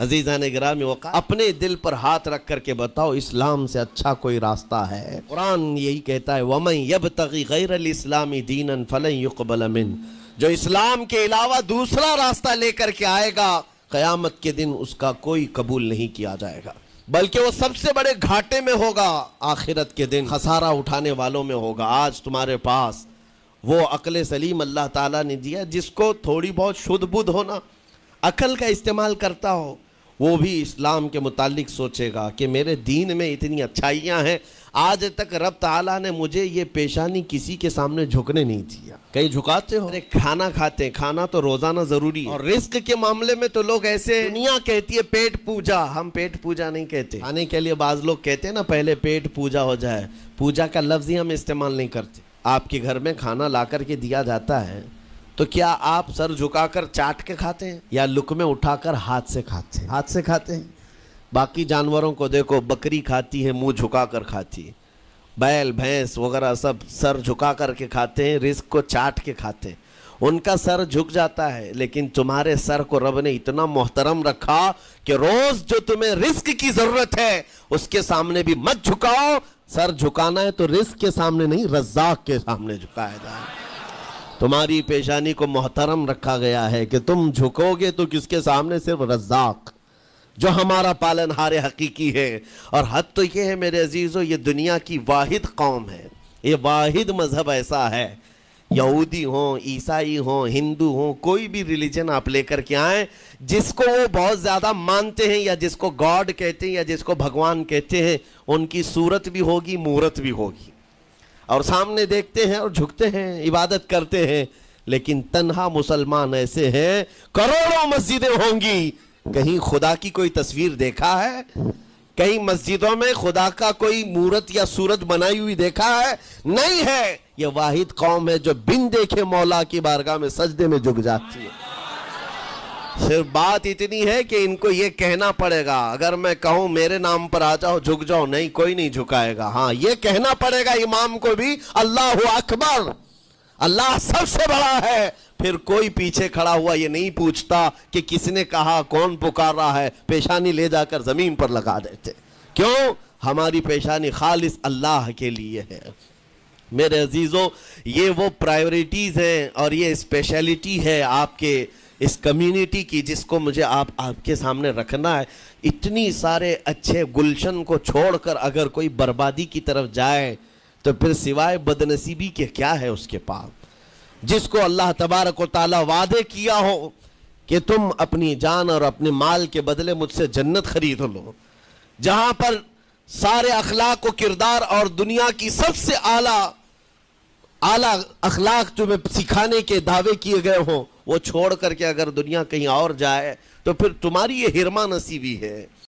अजीज़ा ने ग्राम अपने दिल पर हाथ रख कर के बताओ इस्लाम से अच्छा कोई रास्ता है कुरान यही कहता है वमन यब तगी गैर इस्लामी दीन फल युकबल जो इस्लाम के अलावा दूसरा रास्ता लेकर के आएगा क़यामत के दिन उसका कोई कबूल नहीं किया जाएगा बल्कि वो सबसे बड़े घाटे में होगा आखिरत के दिन खसारा उठाने वालों में होगा आज तुम्हारे पास वो अकल सलीम अल्लाह ताला ने दिया जिसको थोड़ी बहुत शुद्ध बुद्ध होना अकल का इस्तेमाल करता हो वो भी इस्लाम के मुतालिक सोचेगा कि मेरे दीन में इतनी अच्छाइयाँ हैं आज तक रब तला ने मुझे ये पेशानी किसी के सामने झुकने नहीं दिया कहीं झुकाते हो अरे खाना खाते हैं खाना तो रोजाना जरूरी है और रिस्क के मामले में तो लोग ऐसे दुनिया कहती है पेट पूजा हम पेट पूजा नहीं कहते खाने के लिए बाज लोग कहते हैं ना पहले पेट पूजा हो जाए पूजा का लफ्ज ही हम इस्तेमाल नहीं करते आपके घर में खाना ला करके दिया जाता है तो क्या आप सर झुकाकर चाट के खाते हैं या लुक में उठाकर हाथ से खाते हैं हाथ से खाते हैं बाकी जानवरों को देखो बकरी खाती है मुंह झुकाकर खाती है बैल भैंस वगैरह सब सर झुका कर के खाते हैं रिस्क को चाट के खाते हैं उनका सर झुक जाता है लेकिन तुम्हारे सर को रब ने इतना मोहतरम रखा कि रोज जो तुम्हें रिस्क की जरूरत है उसके सामने भी मत झुकाओ सर झुकाना है तो रिस्क के सामने नहीं रज्जाक के सामने झुकाया जाए तुम्हारी पेशानी को मोहतरम रखा गया है कि तुम झुकोगे तो किसके सामने सिर्फ रज्जाक जो हमारा पालन हार हकीकी है और हद तो ये है मेरे अजीज़ों ये दुनिया की वाहिद कौम है ये वाहिद मज़हब ऐसा है यहूदी हो ईसाई हो हिंदू हों कोई भी रिलीजन आप लेकर के आए जिसको वो बहुत ज़्यादा मानते हैं या जिसको गॉड कहते हैं या जिसको भगवान कहते हैं उनकी सूरत भी होगी मूरत भी होगी और सामने देखते हैं और झुकते हैं इबादत करते हैं लेकिन तनहा मुसलमान ऐसे हैं करोड़ों मस्जिदें होंगी कहीं खुदा की कोई तस्वीर देखा है कहीं मस्जिदों में खुदा का कोई मूर्त या सूरत बनाई हुई देखा है नहीं है यह वाहिद कौम है जो बिन देखे मौला की बारगाह में सजदे में झुक जाती है सिर्फ बात इतनी है कि इनको ये कहना पड़ेगा अगर मैं कहूं मेरे नाम पर आ जाओ झुक जाओ नहीं कोई नहीं झुकाएगा हाँ ये कहना पड़ेगा इमाम को भी अल्लाह अकबर अल्लाह सबसे बड़ा है फिर कोई पीछे खड़ा हुआ ये नहीं पूछता कि किसने कहा कौन पुकार रहा है पेशानी ले जाकर जमीन पर लगा देते क्यों हमारी पेशानी खालिस अल्लाह के लिए है मेरे अजीज़ों ये वो प्रायोरिटीज़ हैं और ये स्पेशलिटी है आपके इस कम्युनिटी की जिसको मुझे आप आपके सामने रखना है इतनी सारे अच्छे गुलशन को छोड़कर अगर कोई बर्बादी की तरफ जाए तो फिर सिवाय बदनसीबी के क्या है उसके पास जिसको अल्लाह तबारक ताला वादे किया हो कि तुम अपनी जान और अपने माल के बदले मुझसे जन्नत खरीद लो जहाँ पर सारे अखलाक व किरदार और दुनिया की सबसे आला आला अखलाक तुम्हें सिखाने के दावे किए गए हों वो छोड़ करके अगर दुनिया कहीं और जाए तो फिर तुम्हारी ये हिरमा नसीबी है